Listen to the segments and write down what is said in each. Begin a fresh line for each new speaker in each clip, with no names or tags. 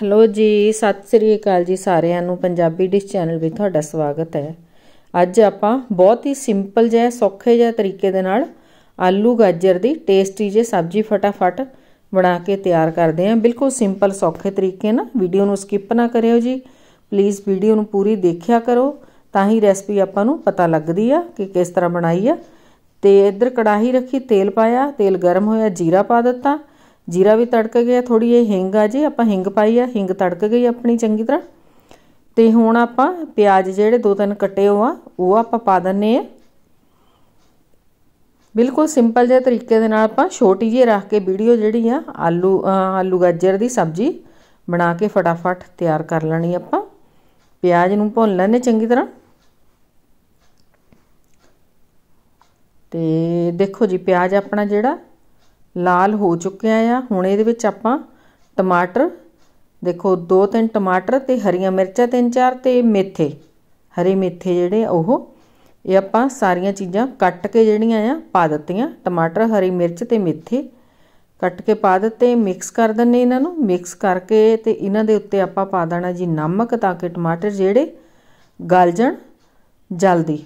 hello ਜੀ ਸਤਿ ਸ੍ਰੀ ਅਕਾਲ ਜੀ ਸਾਰਿਆਂ ਨੂੰ ਪੰਜਾਬੀ ਡਿਸ਼ ਚੈਨਲ ਵਿੱਚ ਤੁਹਾਡਾ ਸਵਾਗਤ ਹੈ ਅੱਜ ਆਪਾਂ ਬਹੁਤ ਹੀ ਸਿੰਪਲ ਜਿਹਾ ਸੌਖੇ ਜਿਹਾ ਤਰੀਕੇ ਦੇ ਨਾਲ ਆਲੂ ਗਾਜਰ ਦੀ ਟੇਸਟੀ ਜਿਹੀ ਸਬਜ਼ੀ ਫਟਾਫਟ ਬਣਾ ਕੇ ਤਿਆਰ ਕਰਦੇ ਹਾਂ ਬਿਲਕੁਲ ਸਿੰਪਲ ਸੌਖੇ ਤਰੀਕੇ ਨਾਲ ਵੀਡੀਓ ਨੂੰ ਸਕਿਪ ਨਾ ਕਰਿਓ ਜੀ ਪਲੀਜ਼ ਵੀਡੀਓ ਨੂੰ ਪੂਰੀ ਦੇਖਿਆ ਕਰੋ ਤਾਂ ਹੀ ਰੈਸਪੀ ਆਪਾਂ ਨੂੰ ਪਤਾ ਲੱਗਦੀ ਆ ਕਿ ਕਿਸ ਤਰ੍ਹਾਂ ਬਣਾਈ ਆ ਤੇ ਇੱਧਰ ਕੜਾਹੀ ਰੱਖੀ ਤੇਲ ਪਾਇਆ ਤੇਲ ਗਰਮ ਹੋਇਆ ਜੀਰਾ ਪਾ ਦਿੱਤਾ ਜੀਰਾ ਵੀ ਤੜਕ ਗਿਆ ਥੋੜੀ ਇਹ ਹਿੰਗ ਆ ਜੀ ਆਪਾਂ ਹਿੰਗ ਪਾਈ ਆ ਹਿੰਗ ਤੜਕ ਗਈ ਆਪਣੀ ਚੰਗੀ ਤਰ੍ਹਾਂ ਤੇ ਹੁਣ ਆਪਾਂ ਪਿਆਜ਼ ਜਿਹੜੇ ਦੋ ਤਿੰਨ ਕੱਟੇ ਹੋ ਆ ਉਹ ਆਪਾਂ ਪਾ ਦਨੇ ਆ ਬਿਲਕੁਲ ਸਿੰਪਲ ਜਿਹੇ ਤਰੀਕੇ ਦੇ ਨਾਲ ਆਪਾਂ ਛੋਟੀ ਜਿਹੀ ਰੱਖ ਕੇ ਵੀਡੀਓ ਜਿਹੜੀ ਆ ਆਲੂ ਆਲੂ ਗਾਜਰ ਦੀ ਸਬਜ਼ੀ ਬਣਾ ਕੇ ਫਟਾਫਟ ਤਿਆਰ ਕਰ ਲੈਣੀ ਆਪਾਂ ਪਿਆਜ਼ ਨੂੰ ਭੁੰਨ ਲੈਣੇ ਚੰਗੀ ਤਰ੍ਹਾਂ ਤੇ ਦੇਖੋ ਜੀ ਪਿਆਜ਼ ਆਪਣਾ ਜਿਹੜਾ ਲਾਲ ਹੋ ਚੁੱਕਿਆ ਆ ਹੁਣ ਇਹਦੇ ਵਿੱਚ ਆਪਾਂ ਟਮਾਟਰ ਦੇਖੋ ਦੋ ਤਿੰਨ ਟਮਾਟਰ ਤੇ ਹਰੀਆਂ ਮਿਰਚਾਂ ਤਿੰਨ ਚਾਰ ਤੇ ਮੇਥੇ ਹਰੇ ਮੇਥੇ ਜਿਹੜੇ ਉਹ ਇਹ ਆਪਾਂ ਸਾਰੀਆਂ ਚੀਜ਼ਾਂ ਕੱਟ ਕੇ ਜਿਹੜੀਆਂ ਆ ਪਾ ਦਿੱਤੀਆਂ ਟਮਾਟਰ ਹਰੀ ਮਿਰਚ ਤੇ ਮੇਥੇ ਕੱਟ ਕੇ ਪਾ ਦਿੱਤੇ ਮਿਕਸ ਕਰ ਦਿੰਨੇ ਇਹਨਾਂ ਨੂੰ ਮਿਕਸ ਕਰਕੇ ਤੇ ਇਹਨਾਂ ਦੇ ਉੱਤੇ ਆਪਾਂ ਪਾ ਦੇਣਾ ਜੀ ਨਮਕ ਤਾਂ ਕਿ ਟਮਾਟਰ ਜਿਹੜੇ ਗਲ ਜਾਣ ਜਲਦੀ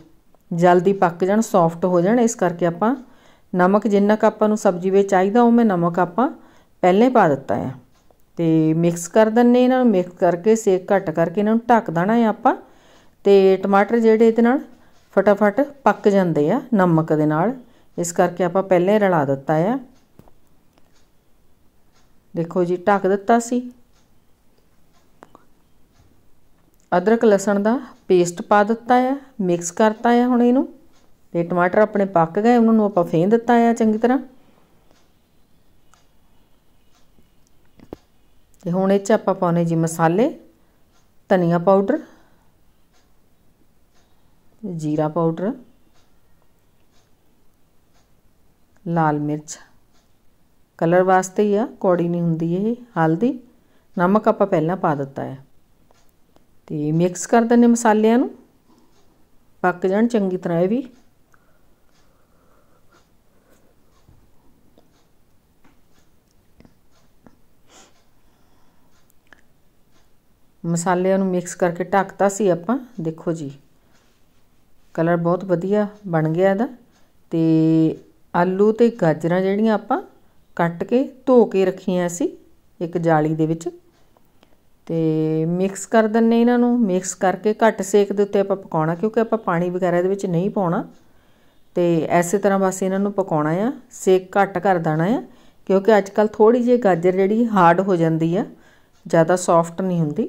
ਜਲਦੀ ਪੱਕ ਜਾਣ ਸੌਫਟ ਹੋ ਜਾਣ ਇਸ ਕਰਕੇ ਆਪਾਂ ਨਮਕ ਜਿੰਨਾ ਕ ਆਪਾਂ ਨੂੰ ਸਬਜ਼ੀ ਵਿੱਚ ਚਾਹੀਦਾ ਉਹ ਮੈਂ ਨਮਕ ਆਪਾਂ ਪਹਿਲੇ ਪਾ ਦਿੱਤਾ ਆ ਤੇ ਮਿਕਸ ਕਰ ਦੰਨੇ ਇਹਨਾਂ ਨੂੰ ਮਿਕਸ ਕਰਕੇ ਸੇਕ ਘੱਟ ਕਰਕੇ ਇਹਨਾਂ ਨੂੰ ਢੱਕ ਦੇਣਾ ਹੈ ਆਪਾਂ ਤੇ ਟਮਾਟਰ ਜਿਹੜੇ ਇਹਦੇ ਨਾਲ ਫਟਾਫਟ ਪੱਕ ਜਾਂਦੇ ਆ ਨਮਕ ਦੇ ਨਾਲ ਇਸ ਕਰਕੇ ਆਪਾਂ ਪਹਿਲੇ ਰਲਾ ਦਿੱਤਾ ਆ ਦੇਖੋ ਜੀ ਢੱਕ ਦਿੱਤਾ ਸੀ ਅਦਰਕ ਲਸਣ ਦਾ ਪੇਸਟ ਪਾ ਦਿੱਤਾ ਆ ਮਿਕਸ ਕਰਤਾ ਆ ਹੁਣ ਇਹਨੂੰ ਤੇ ਟਮਾਟਰ ਆਪਣੇ ਪੱਕ ਗਏ ਉਹਨਾਂ ਨੂੰ ਆਪਾਂ ਫੇਨ ਦਿੱਤਾ ਆ ਚੰਗੀ ਤਰ੍ਹਾਂ ਤੇ ਹੁਣ ਇਹ ਚ ਆਪਾਂ ਪਾਉਨੇ ਜੀ ਮਸਾਲੇ ਧਨੀਆ ਪਾਊਡਰ ਜੀਰਾ ਪਾਊਡਰ ਲਾਲ ਮਿਰਚ ਕਲਰ ਵਾਸਤੇ ਹੀ ਆ ਕੋੜੀ ਨਹੀਂ ਹੁੰਦੀ ਇਹ ਹਲਦੀ ਨਮਕ ਆਪਾਂ ਪਹਿਲਾਂ ਪਾ ਦਿੱਤਾ ਹੈ ਤੇ ਮਿਕਸ ਕਰ ਦਿੰਨੇ ਮਸਾਲਿਆਂ ਨੂੰ ਪੱਕ ਜਾਣ ਚੰਗੀ ਤਰ੍ਹਾਂ ਇਹ ਵੀ ਮਸਾਲਿਆਂ ਨੂੰ ਮਿਕਸ ਕਰਕੇ ਢੱਕਤਾ ਸੀ ਆਪਾਂ ਦੇਖੋ ਜੀ ਕਲਰ ਬਹੁਤ ਵਧੀਆ ਬਣ ਗਿਆ ਇਹਦਾ ਤੇ ਆਲੂ ਤੇ ਗਾਜਰਾਂ ਜਿਹੜੀਆਂ ਆਪਾਂ ਕੱਟ ਕੇ ਧੋ ਕੇ ਰੱਖੀਆਂ ਸੀ ਇੱਕ ਜਾਲੀ ਦੇ ਵਿੱਚ ਤੇ ਮਿਕਸ ਕਰ ਦਿੰਨੇ ਇਹਨਾਂ ਨੂੰ ਮਿਕਸ ਕਰਕੇ ਘੱਟ ਸੇਕ ਦੇ ਉੱਤੇ ਆਪਾਂ ਪਕਾਉਣਾ ਕਿਉਂਕਿ ਆਪਾਂ ਪਾਣੀ ਵਗੈਰਾ ਦੇ ਵਿੱਚ ਨਹੀਂ ਪਾਉਣਾ ਤੇ ਐਸੇ ਤਰ੍ਹਾਂ ਬਸ ਇਹਨਾਂ ਨੂੰ ਪਕਾਉਣਾ ਆ ਸੇਕ ਘੱਟ ਕਰ ਦੇਣਾ ਆ ਕਿਉਂਕਿ ਅੱਜ ਕੱਲ ਥੋੜੀ ਜਿਹੀ ਗਾਜਰ ਜਿਹੜੀ ਹਾਰਡ ਹੋ ਜਾਂਦੀ ਆ ਜ਼ਿਆਦਾ ਸੌਫਟ ਨਹੀਂ ਹੁੰਦੀ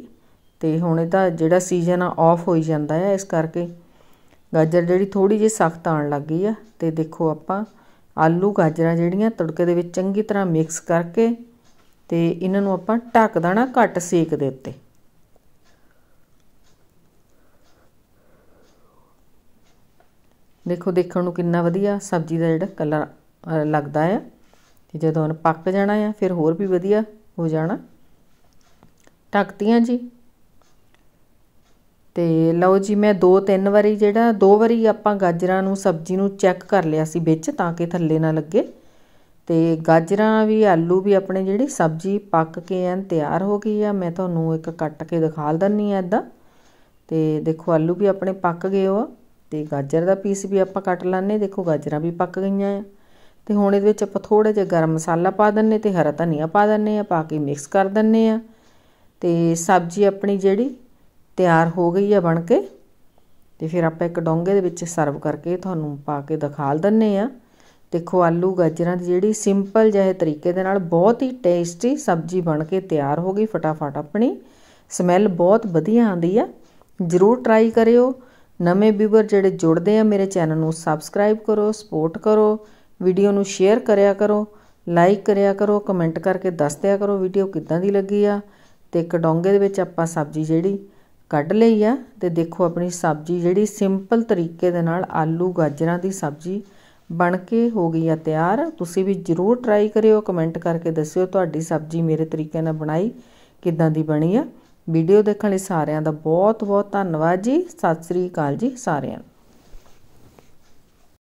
ਤੇ ਹੁਣ ਇਹ ਤਾਂ ਜਿਹੜਾ ਸੀਜ਼ਨ ਆ ਆਫ ਹੋਈ ਜਾਂਦਾ ਹੈ ਇਸ ਕਰਕੇ ਗਾਜਰ ਜਿਹੜੀ ਥੋੜੀ ਜਿਹੀ ਸਖਤ ਆਣ ਲੱਗ ਗਈ ਆ ਤੇ ਦੇਖੋ ਆਪਾਂ ਆਲੂ ਗਾਜਰਾਂ ਜਿਹੜੀਆਂ ਤੜਕੇ ਦੇ ਵਿੱਚ ਚੰਗੀ ਤਰ੍ਹਾਂ ਮਿਕਸ ਕਰਕੇ ਤੇ ਇਹਨਾਂ ਨੂੰ ਆਪਾਂ ਢੱਕ ਦੇਣਾ ਘੱਟ ਸੇਕ ਦੇ ਉੱਤੇ ਦੇਖੋ ਦੇਖਣ ਨੂੰ ਕਿੰਨਾ ਵਧੀਆ ਸਬਜ਼ੀ ਦਾ ਜਿਹੜਾ ਕਲਰ ਲੱਗਦਾ ਆ ਤੇ ਜਦੋਂ ਪੱਕ ਜਾਣਾ ਆ ਫਿਰ ਹੋਰ ਵੀ ਵਧੀਆ ਹੋ ਜਾਣਾ ਢੱਕਤੀਆਂ ਜੀ ਤੇ ਲਓ ਜੀ ਮੈਂ ਦੋ ਤਿੰਨ ਵਾਰੀ ਜਿਹੜਾ ਦੋ ਵਾਰੀ ਆਪਾਂ ਗਾਜਰਾਂ ਨੂੰ ਸਬਜ਼ੀ ਨੂੰ ਚੈੱਕ ਕਰ ਲਿਆ ਸੀ ਵਿੱਚ ਤਾਂ ਕਿ ਥੱਲੇ ਨਾ ਲੱਗੇ ਤੇ ਗਾਜਰਾਂ ਵੀ ਆਲੂ ਵੀ ਆਪਣੇ ਜਿਹੜੀ ਸਬਜ਼ੀ ਪੱਕ ਕੇ ਐਨ ਤਿਆਰ ਹੋ ਗਈ ਆ ਮੈਂ ਤੁਹਾਨੂੰ ਇੱਕ ਕੱਟ ਕੇ ਦਿਖਾ ਦੰਨੀ ਆ ਇਦਾਂ ਤੇ ਦੇਖੋ ਆਲੂ ਵੀ ਆਪਣੇ ਪੱਕ ਗਏ ਹੋ ਤੇ ਗਾਜਰ ਦਾ ਪੀਸ ਵੀ ਆਪਾਂ ਕੱਟ ਲਾਨੇ ਦੇਖੋ ਗਾਜਰਾਂ ਵੀ ਪੱਕ ਗਈਆਂ ਆ ਤੇ ਹੁਣ ਇਹਦੇ ਵਿੱਚ ਆਪਾਂ ਥੋੜਾ ਜਿਹਾ ਗਰਮ ਮਸਾਲਾ ਪਾ ਦਿੰਨੇ ਤੇ ਹਰਾ ਧਨੀਆ ਪਾ ਦਿੰਨੇ ਆ ਪਾ ਕੇ ਮਿਕਸ ਕਰ ਦਿੰਨੇ ਆ ਤੇ ਸਬਜ਼ੀ ਆਪਣੀ ਜਿਹੜੀ ਤਿਆਰ ਹੋ ਗਈ ਆ ਬਣ ਕੇ ਤੇ ਫਿਰ ਆਪਾਂ ਇੱਕ ਡੋਂਗੇ ਦੇ ਵਿੱਚ ਸਰਵ ਕਰਕੇ ਤੁਹਾਨੂੰ ਪਾ ਕੇ ਦਿਖਾਲ ਦਿੰਨੇ ਆ ਦੇਖੋ ਆਲੂ ਗਾਜਰਾਂ ਦੀ ਜਿਹੜੀ ਸਿੰਪਲ ਜਿਹੇ ਤਰੀਕੇ ਦੇ ਨਾਲ ਬਹੁਤ ਹੀ ਟੇਸਟੀ ਸਬਜ਼ੀ ਬਣ ਕੇ ਤਿਆਰ ਹੋ ਗਈ ਫਟਾਫਟ ਆਪਣੀ ਸਮੈਲ ਬਹੁਤ ਵਧੀਆ ਆਉਂਦੀ ਆ ਜ਼ਰੂਰ ਟਰਾਈ ਕਰਿਓ ਨਵੇਂ ਵੀਵਰ ਜਿਹੜੇ ਜੁੜਦੇ ਆ ਮੇਰੇ ਚੈਨਲ ਨੂੰ ਸਬਸਕ੍ਰਾਈਬ ਕਰੋ ਸਪੋਰਟ ਕਰੋ ਵੀਡੀਓ ਨੂੰ ਸ਼ੇਅਰ ਕਰਿਆ ਕਰੋ ਲਾਈਕ ਕਰਿਆ ਕਰੋ ਕਮੈਂਟ ਕਰਕੇ ਦੱਸ ਦਿਆ ਕਰੋ ਵੀਡੀਓ ਕਿੱਦਾਂ ਦੀ ਲੱਗੀ ਆ ਤੇ ਇੱਕ ਡੋਂਗੇ ਦੇ ਵਿੱਚ ਆਪਾਂ ਸਬਜ਼ੀ ਜਿਹੜੀ ਕੱਢ ਲਈ ਆ ਤੇ ਦੇਖੋ ਆਪਣੀ ਸਬਜ਼ੀ ਜਿਹੜੀ ਸਿੰਪਲ ਤਰੀਕੇ ਦੇ ਨਾਲ ਆਲੂ ਗਾਜਰਾਂ ਦੀ ਸਬਜ਼ੀ ਬਣ ਕੇ ਹੋ ਗਈ ਆ ਤਿਆਰ ਤੁਸੀਂ ਵੀ ਜਰੂਰ ਟਰਾਈ ਕਰਿਓ ਕਮੈਂਟ ਕਰਕੇ ਦੱਸਿਓ ਤੁਹਾਡੀ ਸਬਜ਼ੀ ਮੇਰੇ ਤਰੀਕੇ ਨਾਲ ਬਣਾਈ ਕਿਦਾਂ ਦੀ ਬਣੀ ਆ ਵੀਡੀਓ ਦੇਖਣ ਲਈ ਸਾਰਿਆਂ ਦਾ ਬਹੁਤ ਬਹੁਤ ਧੰਨਵਾਦ ਜੀ ਸਤਿ ਸ੍ਰੀ ਅਕਾਲ ਜੀ ਸਾਰਿਆਂ ਨੂੰ